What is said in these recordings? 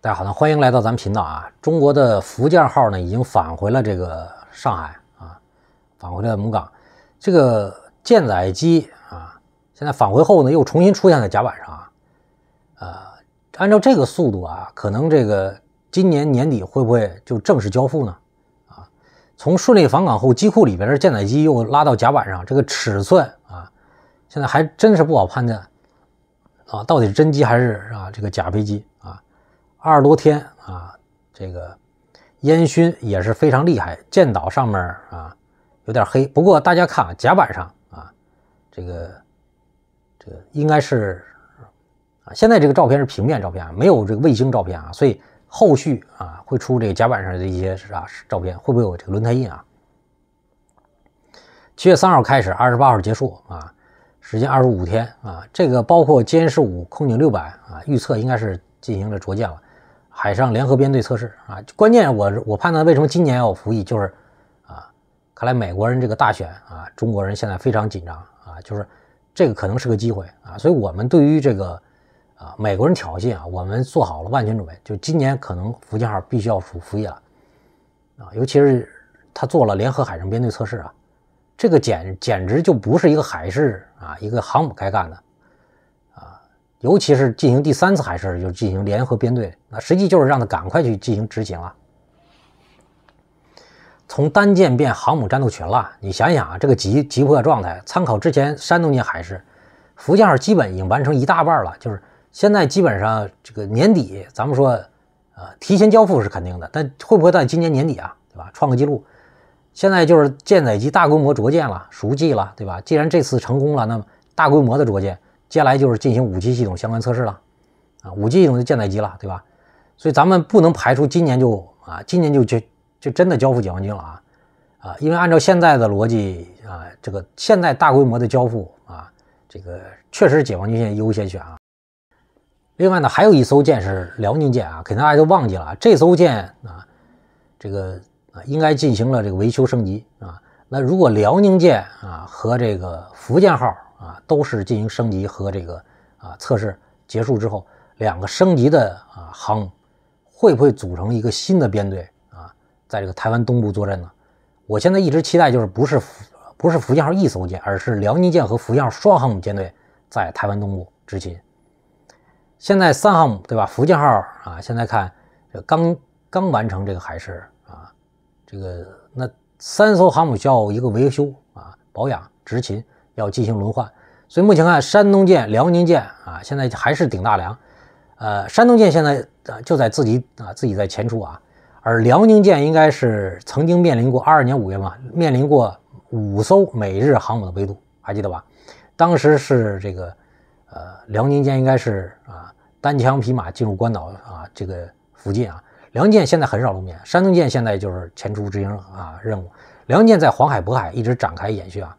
大家好，呢，欢迎来到咱们频道啊！中国的福建号呢，已经返回了这个上海啊，返回了母港。这个舰载机啊，现在返回后呢，又重新出现在甲板上啊。呃，按照这个速度啊，可能这个今年年底会不会就正式交付呢？啊，从顺利返港后，机库里边的舰载机又拉到甲板上，这个尺寸啊，现在还真是不好判断啊，到底是真机还是啊这个假飞机啊？二十多天啊，这个烟熏也是非常厉害。舰岛上面啊有点黑，不过大家看甲板上啊，这个这个应该是啊，现在这个照片是平面照片啊，没有这个卫星照片啊，所以后续啊会出这个甲板上的一些啥照片，会不会有这个轮胎印啊？七月三号开始，二十八号结束啊，时间二十五天啊，这个包括歼十五、空警六百啊，预测应该是进行了着舰了。海上联合编队测试啊，关键我我判断为什么今年要服役，就是啊，看来美国人这个大选啊，中国人现在非常紧张啊，就是这个可能是个机会啊，所以我们对于这个啊美国人挑衅啊，我们做好了万全准备，就今年可能福建号必须要服服役了啊，尤其是他做了联合海上编队测试啊，这个简简直就不是一个海事啊一个航母该干的。尤其是进行第三次海试，就是进行联合编队，那实际就是让他赶快去进行执行了。从单舰变航母战斗群了，你想想啊，这个急急迫状态，参考之前山东舰海试，福建号基本已经完成一大半了。就是现在基本上这个年底，咱们说，啊，提前交付是肯定的，但会不会到今年年底啊，对吧？创个记录。现在就是舰载机大规模着舰了，熟记了，对吧？既然这次成功了，那么大规模的着舰。接下来就是进行武器系统相关测试了，啊，武器系统就舰载机了，对吧？所以咱们不能排除今年就啊，今年就就就真的交付解放军了啊，啊，因为按照现在的逻辑啊，这个现在大规模的交付啊，这个确实是解放军现在优先选啊。另外呢，还有一艘舰是辽宁舰啊，可能大家都忘记了这艘舰啊，这个啊应该进行了这个维修升级啊。那如果辽宁舰啊和这个福建号，啊，都是进行升级和这个啊测试结束之后，两个升级的啊航母会不会组成一个新的编队啊，在这个台湾东部作战呢？我现在一直期待就是不是不是福建号一艘舰，而是辽宁舰和福建号双航母舰队在台湾东部执勤。现在三航母对吧？福建号啊，现在看这刚刚完成这个海试啊，这个那三艘航母需要一个维修啊保养执勤。要进行轮换，所以目前看，山东舰、辽宁舰啊，现在还是顶大梁。呃，山东舰现在就在自己啊，自己在前出啊，而辽宁舰应该是曾经面临过二二年五月嘛，面临过五艘美日航母的围堵，还记得吧？当时是这个，呃，辽宁舰应该是啊，单枪匹马进入关岛啊这个附近啊。辽宁舰现在很少露面，山东舰现在就是前出执行啊任务。辽宁舰在黄海、渤海一直展开演训啊。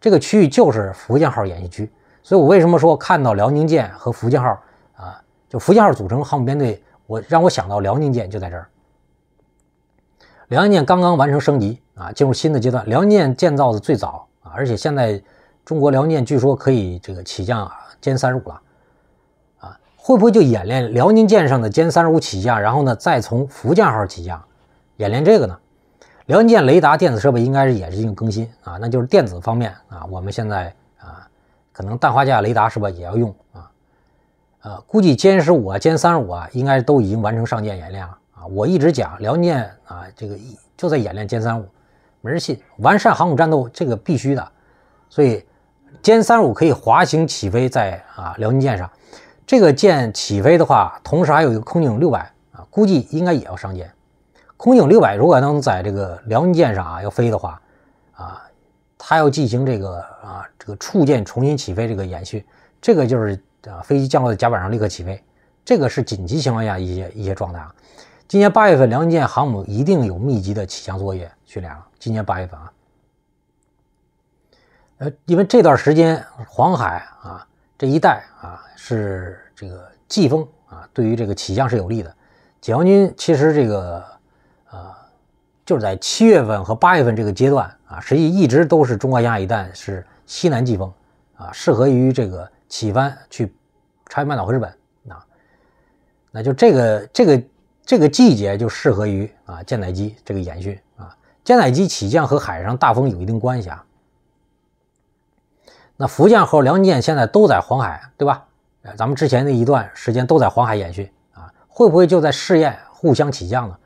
这个区域就是福建号演习区，所以我为什么说看到辽宁舰和福建号啊，就福建号组成航母编队，我让我想到辽宁舰就在这儿。辽宁舰刚刚完成升级啊，进入新的阶段。辽宁舰建造的最早啊，而且现在中国辽宁舰据说可以这个起降歼三十五了，啊，会不会就演练辽宁舰上的歼三十五起降，然后呢再从福建号起降，演练这个呢？辽宁舰雷达电子设备应该是也是进行更新啊，那就是电子方面啊，我们现在啊，可能氮化镓雷达是吧也要用啊，呃，估计歼十五啊、歼三十五啊应该都已经完成上舰演练了啊。我一直讲辽宁舰啊，这个就在演练歼三五，没人信，完善航母战斗这个必须的，所以歼三五可以滑行起飞在啊辽宁舰上，这个舰起飞的话，同时还有一个空警六百啊，估计应该也要上舰。空警六百如果能在这个辽宁舰上啊，要飞的话，啊，它要进行这个啊，这个触舰重新起飞这个演训，这个就是啊飞机降落在甲板上立刻起飞，这个是紧急情况下一些一些状态啊。今年八月份，辽宁舰航母一定有密集的起降作业训练了。今年八月份啊，呃，因为这段时间黄海啊这一带啊是这个季风啊，对于这个起降是有利的。解放军其实这个。啊，就是在七月份和八月份这个阶段啊，实际一直都是中国亚一带是西南季风啊，适合于这个起帆去朝鲜半岛和日本啊，那就这个这个这个季节就适合于啊舰载机这个演训啊，舰载机起降和海上大风有一定关系啊。那福建号、辽宁舰现在都在黄海对吧？咱们之前那一段时间都在黄海演训啊，会不会就在试验互相起降呢？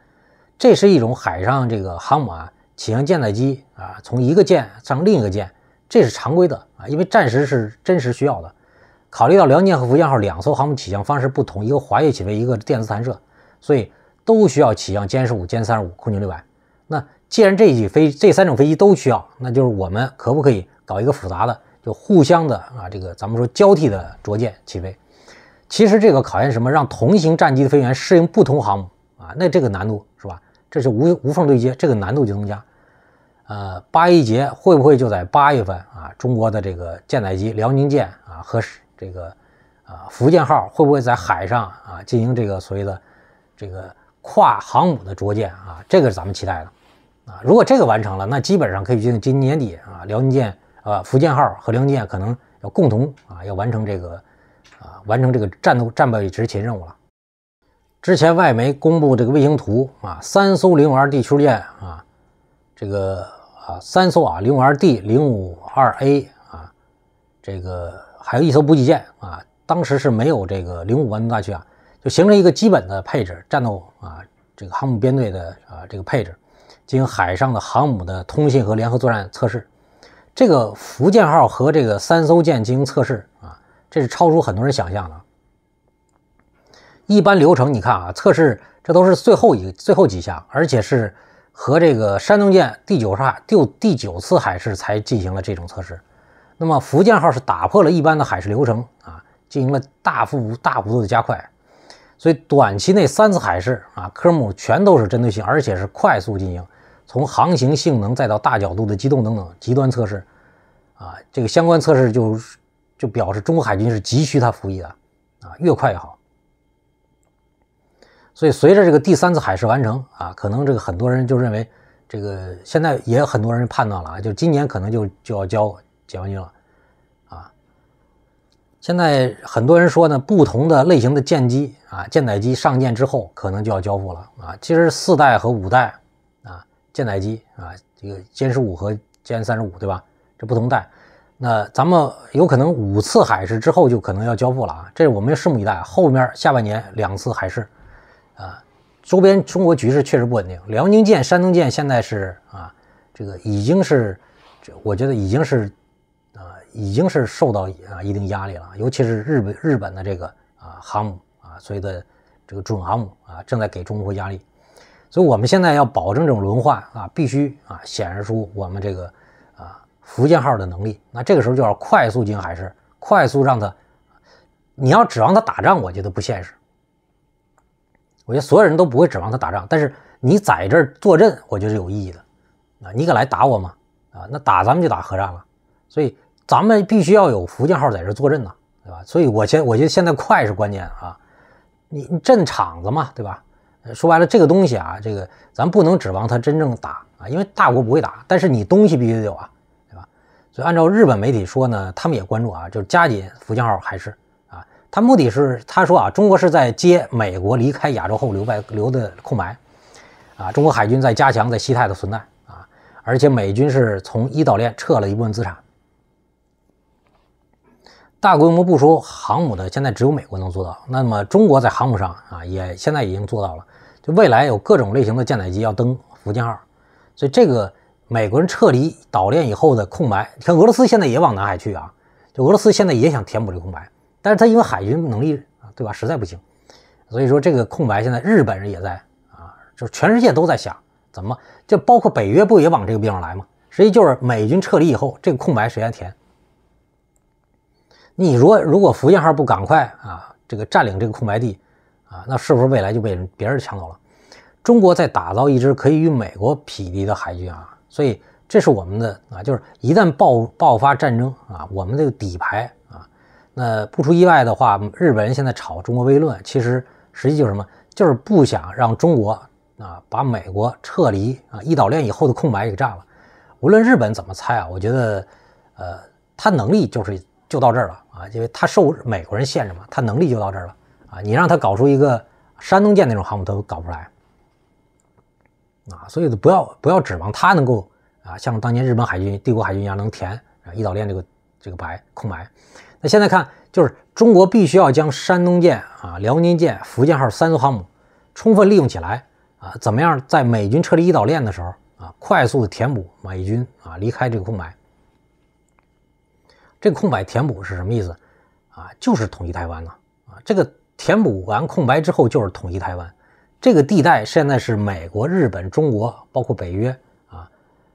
这是一种海上这个航母啊，起降舰载机啊，从一个舰上另一个舰，这是常规的啊，因为战时是真实需要的。考虑到辽宁和福建号两艘航母起降方式不同，一个滑跃起飞，一个电磁弹射，所以都需要起降歼十五、歼三十五、空军六百。那既然这几飞这三种飞机都需要，那就是我们可不可以搞一个复杂的，就互相的啊，这个咱们说交替的着舰起飞？其实这个考验什么？让同型战机的飞行员适应不同航母啊，那这个难度。这是无无缝对接，这个难度就增加。呃，八一节会不会就在八月份啊？中国的这个舰载机辽宁舰啊和这个啊福建号会不会在海上啊进行这个所谓的这个跨航母的着舰啊？这个是咱们期待的啊。如果这个完成了，那基本上可以进今年底啊，辽宁舰啊福建号和辽宁舰可能要共同啊要完成这个啊完成这个战斗战备执勤任务了。之前外媒公布这个卫星图啊，三艘零五二地球舰啊，这个啊三艘啊零五二 D 零五二 A 啊，这个还有一艘补给舰啊，当时是没有这个零五万吨大驱啊，就形成一个基本的配置，战斗啊这个航母编队的啊这个配置，进行海上的航母的通信和联合作战测试。这个福建号和这个三艘舰进行测试啊，这是超出很多人想象的。一般流程你看啊，测试这都是最后一个、最后几项，而且是和这个山东舰第九次第第九次海试才进行了这种测试。那么福建号是打破了一般的海试流程啊，进行了大幅大幅度的加快。所以短期内三次海试啊，科目全都是针对性，而且是快速进行，从航行性能再到大角度的机动等等极端测试啊，这个相关测试就就表示中国海军是急需它服役的啊，越快越好。所以，随着这个第三次海试完成啊，可能这个很多人就认为，这个现在也很多人判断了啊，就今年可能就就要交解放军了啊。现在很多人说呢，不同的类型的舰机啊，舰载机上舰之后可能就要交付了啊。其实四代和五代啊，舰载机啊，这个歼十五和歼三十五对吧？这不同代，那咱们有可能五次海试之后就可能要交付了啊。这我们要拭目以待，后面下半年两次海试。啊，周边中国局势确实不稳定。辽宁舰、山东舰现在是啊，这个已经是，这我觉得已经是，啊，已经是受到啊一定压力了。尤其是日本日本的这个啊航母啊，所谓的这个准航母啊，正在给中国压力。所以我们现在要保证这种轮换啊，必须啊显示出我们这个啊福建号的能力。那这个时候就要快速进海，是快速让它，你要指望它打仗，我觉得不现实。我觉得所有人都不会指望他打仗，但是你在这儿坐镇，我觉得是有意义的，啊，你敢来打我吗？啊，那打咱们就打核战了，所以咱们必须要有福建号在这坐镇呢，对吧？所以，我先我觉得现在快是关键啊，你镇场子嘛，对吧？说白了，这个东西啊，这个咱不能指望他真正打啊，因为大国不会打，但是你东西必须得有啊，对吧？所以，按照日本媒体说呢，他们也关注啊，就是加紧福建号还是。他目的是，他说啊，中国是在接美国离开亚洲后留白留的空白，啊，中国海军在加强在西太的存在啊，而且美军是从一岛链撤了一部分资产，大规模部署航母的现在只有美国能做到，那么中国在航母上啊也现在已经做到了，就未来有各种类型的舰载机要登福建号，所以这个美国人撤离岛链以后的空白，像俄罗斯现在也往南海去啊，就俄罗斯现在也想填补这个空白。但是他因为海军能力，对吧？实在不行，所以说这个空白现在日本人也在啊，就是全世界都在想怎么就包括北约不也往这个地方来吗？实际就是美军撤离以后这个空白谁来填？你说如果福建号不赶快啊，这个占领这个空白地啊，那是不是未来就被别人抢走了？中国在打造一支可以与美国匹敌的海军啊，所以这是我们的啊，就是一旦爆爆发战争啊，我们这个底牌啊。那不出意外的话，日本人现在炒中国微论，其实实际就是什么，就是不想让中国啊把美国撤离啊一岛链以后的空白给占了。无论日本怎么猜啊，我觉得，呃，他能力就是就到这儿了啊，因为他受美国人限制嘛，他能力就到这儿了啊。你让他搞出一个山东舰那种航母他都搞不出来啊，所以不要不要指望他能够啊像当年日本海军帝国海军一样能填啊一岛链这个。这个白空白，那现在看就是中国必须要将山东舰啊、辽宁舰、福建号三艘航母充分利用起来啊，怎么样在美军撤离一岛链的时候啊，快速的填补美军啊离开这个空白。这个空白填补是什么意思啊？就是统一台湾呢啊！这个填补完空白之后就是统一台湾。这个地带现在是美国、日本、中国，包括北约啊，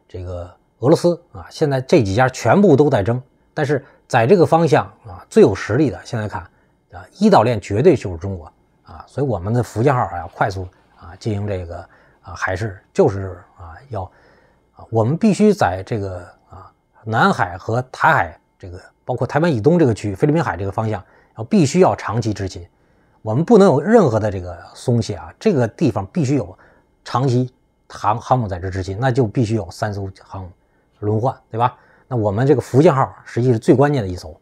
这个俄罗斯啊，现在这几家全部都在争。但是在这个方向啊，最有实力的，现在看，啊，一岛链绝对就是中国啊，所以我们的福建号啊要快速啊进行这个啊，还是就是啊要啊，我们必须在这个啊南海和台海这个，包括台湾以东这个区、域、菲律宾海这个方向，要必须要长期执勤，我们不能有任何的这个松懈啊，这个地方必须有长期航航母在这执勤，那就必须有三艘航母轮换，对吧？那我们这个福建号，实际是最关键的一艘。